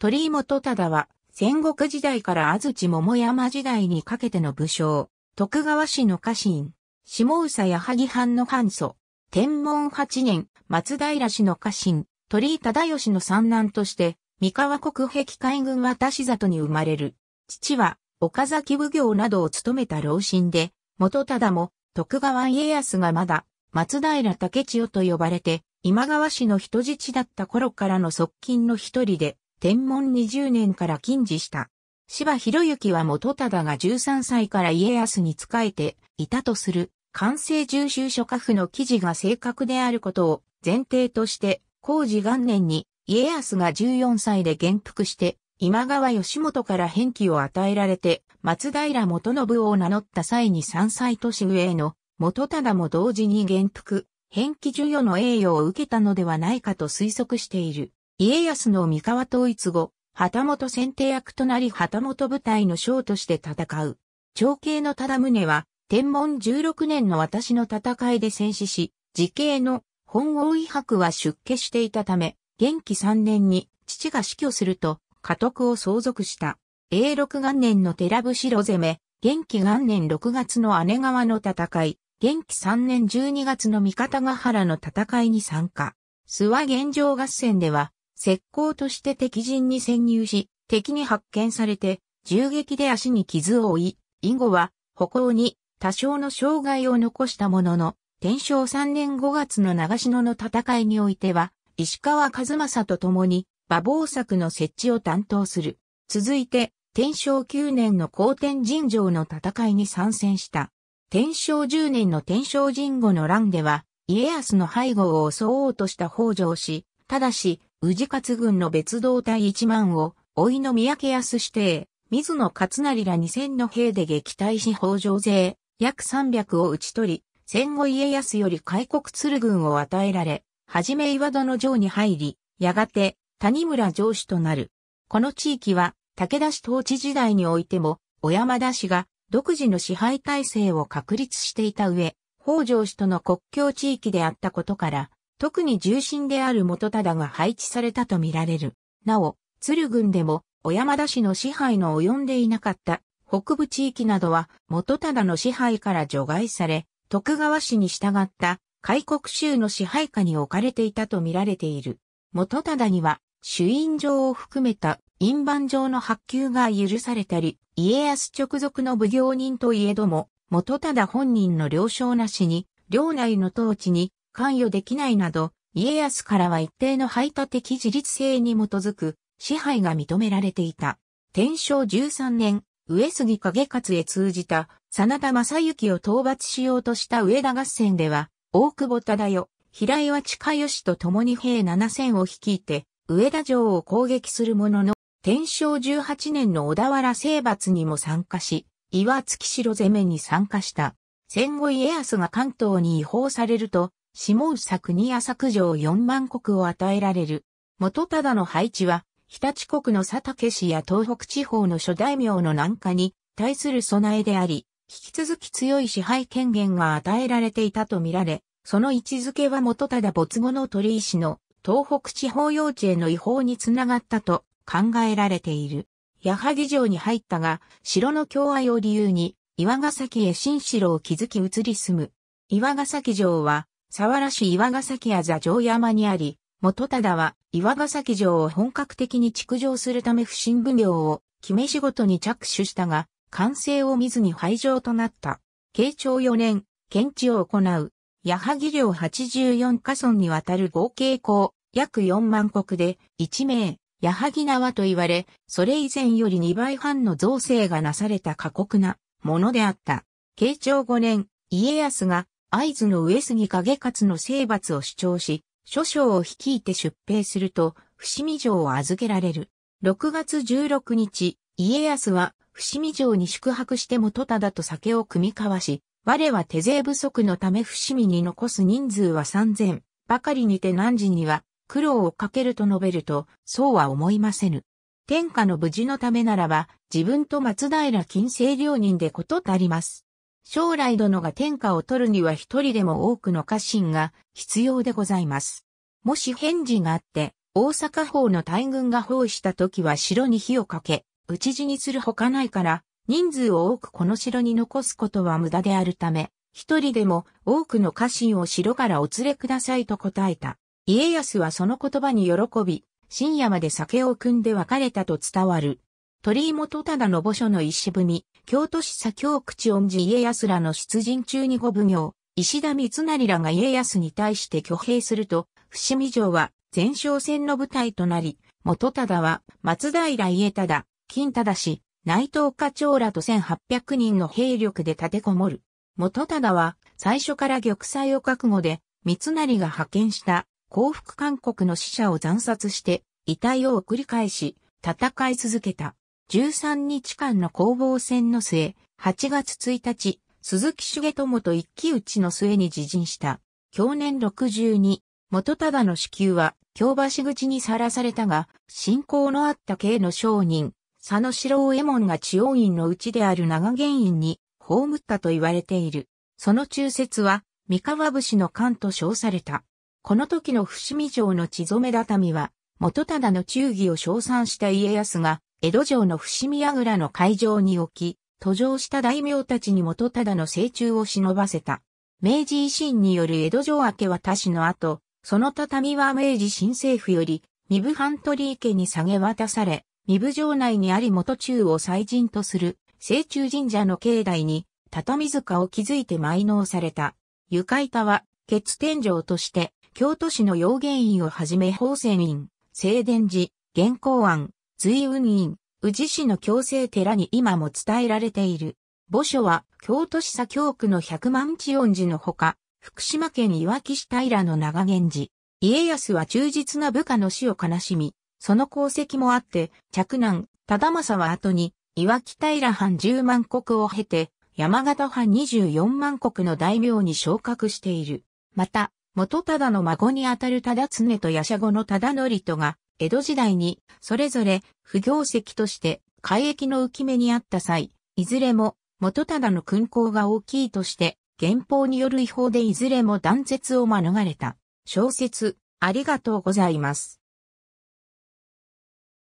鳥居元忠は、戦国時代から安土桃山時代にかけての武将、徳川氏の家臣、下宇佐矢萩藩の藩祖、天文八年、松平氏の家臣、鳥居忠義の三男として、三河国壁海軍渡し里に生まれる。父は、岡崎奉行などを務めた老臣で、元忠も、徳川家康がまだ、松平竹千代と呼ばれて、今川氏の人質だった頃からの側近の一人で、天文20年から禁止した。芝博之は元忠が13歳から家康に仕えていたとする、完成重修書家譜の記事が正確であることを前提として、工事元年に家康が14歳で元服して、今川義元から返記を与えられて、松平元信を名乗った際に3歳年上の元忠も同時に元服、返記授与の栄誉を受けたのではないかと推測している。家康の三河統一後、旗本選定役となり旗本部隊の将として戦う。長兄の忠宗は、天文16年の私の戦いで戦死し、時系の本王威博は出家していたため、元気3年に父が死去すると、家督を相続した。永禄元年の寺伏城攻め、元気元年6月の姉川の戦い、元気3年12月の三方ヶ原の戦いに参加。諏訪玄城合戦では、石膏として敵陣に潜入し、敵に発見されて、銃撃で足に傷を負い、以後は歩行に多少の障害を残したものの、天正3年5月の長篠の戦いにおいては、石川和正と共に馬防作の設置を担当する。続いて、天正9年の高天神城の戦いに参戦した。天正10年の天正神後の乱では、家康の背後を襲おうとした北条氏、ただし、宇治勝軍の別動隊一万を、老いの三宅康指定、水野勝成ら二千の兵で撃退し北条勢、約三百を討ち取り、戦後家康より開国鶴軍を与えられ、はじめ岩戸の城に入り、やがて谷村城主となる。この地域は武田氏統治時代においても、小山田氏が独自の支配体制を確立していた上、北条氏との国境地域であったことから、特に重心である元忠が配置されたとみられる。なお、鶴郡でも小山田氏の支配の及んでいなかった北部地域などは元忠の支配から除外され、徳川氏に従った開国州の支配下に置かれていたとみられている。元忠には主因状を含めた印判状の発給が許されたり、家康直属の奉行人といえども、元忠本人の了承なしに、領内の統治に関与できないなど、家康からは一定の排他的自立性に基づく支配が認められていた。天正13年、上杉景勝へ通じた、真田正幸を討伐しようとした上田合戦では、大久保忠世、平岩近義と共に兵7000を率いて、上田城を攻撃するものの、天正18年の小田原征伐にも参加し、岩月城攻めに参加した。戦後家康が関東に違法されると、下総に浅く城四万国を与えられる。元忠の配置は、日立国の佐竹氏や東北地方の諸大名の南下に対する備えであり、引き続き強い支配権限が与えられていたとみられ、その位置づけは元忠没後の鳥石の東北地方用地への違法につながったと考えられている。矢作城に入ったが、城の共愛を理由に、岩ヶ崎へ新城を築き移り住む。岩ヶ崎城は、沢原市岩ヶ崎あざ城山にあり、元忠は岩ヶ崎城を本格的に築城するため不審奉行を決め仕事に着手したが、完成を見ずに廃城となった。慶長4年、検地を行う、矢作領84カ村にわたる合計校、約4万国で、1名、矢作縄と言われ、それ以前より2倍半の造成がなされた過酷なものであった。慶長5年、家康が合図の上杉影勝の征伐を主張し、諸将を率いて出兵すると、伏見城を預けられる。6月16日、家康は伏見城に宿泊しても戸田だと酒を組み交わし、我は手勢不足のため伏見に残す人数は3000ばかりにて何時には苦労をかけると述べると、そうは思いませぬ。天下の無事のためならば、自分と松平近世両人でこと足ります。将来殿が天下を取るには一人でも多くの家臣が必要でございます。もし返事があって、大阪方の大軍が包囲した時は城に火をかけ、討ち死にするほかないから、人数を多くこの城に残すことは無駄であるため、一人でも多くの家臣を城からお連れくださいと答えた。家康はその言葉に喜び、深夜まで酒を汲んで別れたと伝わる。鳥居元忠の墓所の石踏み、京都市左京口恩寺家康らの出陣中に五奉行、石田三成らが家康に対して挙兵すると、伏見城は前哨戦の舞台となり、元忠は松平家忠、金忠氏、内藤課長らと1800人の兵力で立てこもる。元忠は最初から玉砕を覚悟で、三成が派遣した幸福韓国の死者を惨殺して、遺体を送り返し、戦い続けた。13日間の攻防戦の末、8月1日、鈴木重友と一騎打ちの末に自陣した。去年62、元忠の支給は、京橋口にさらされたが、信仰のあった慶の商人、佐野郎右衛門が地方院のうちである長玄院に葬ったと言われている。その中説は、三河節の官と称された。この時の伏見城の地染め畳は、元忠の忠義を称賛した家康が、江戸城の伏見櫓の会場に置き、途上した大名たちに元忠の成中を忍ばせた。明治維新による江戸城明け渡しの後、その畳は明治新政府より、三部半鳥池に下げ渡され、三部城内にあり元中を祭神とする、聖中神社の境内に、畳塚を築いて埋納された。床板は、血天井として、京都市の養原院をはじめ法政院、聖殿寺、現行案、随雲院、宇治市の強制寺に今も伝えられている。墓所は、京都市左京区の百万千音寺のほか、福島県いわき市平の長源寺。家康は忠実な部下の死を悲しみ、その功績もあって、嫡男、忠政は後に、いわき平藩十万国を経て、山形藩二十四万国の大名に昇格している。また、元忠の孫にあたる忠常と夜叉後の忠則とが、江戸時代に、それぞれ、不行石として、海域の浮き目にあった際、いずれも、元忠の勲功が大きいとして、原法による違法でいずれも断絶を免れた。小説、ありがとうございます。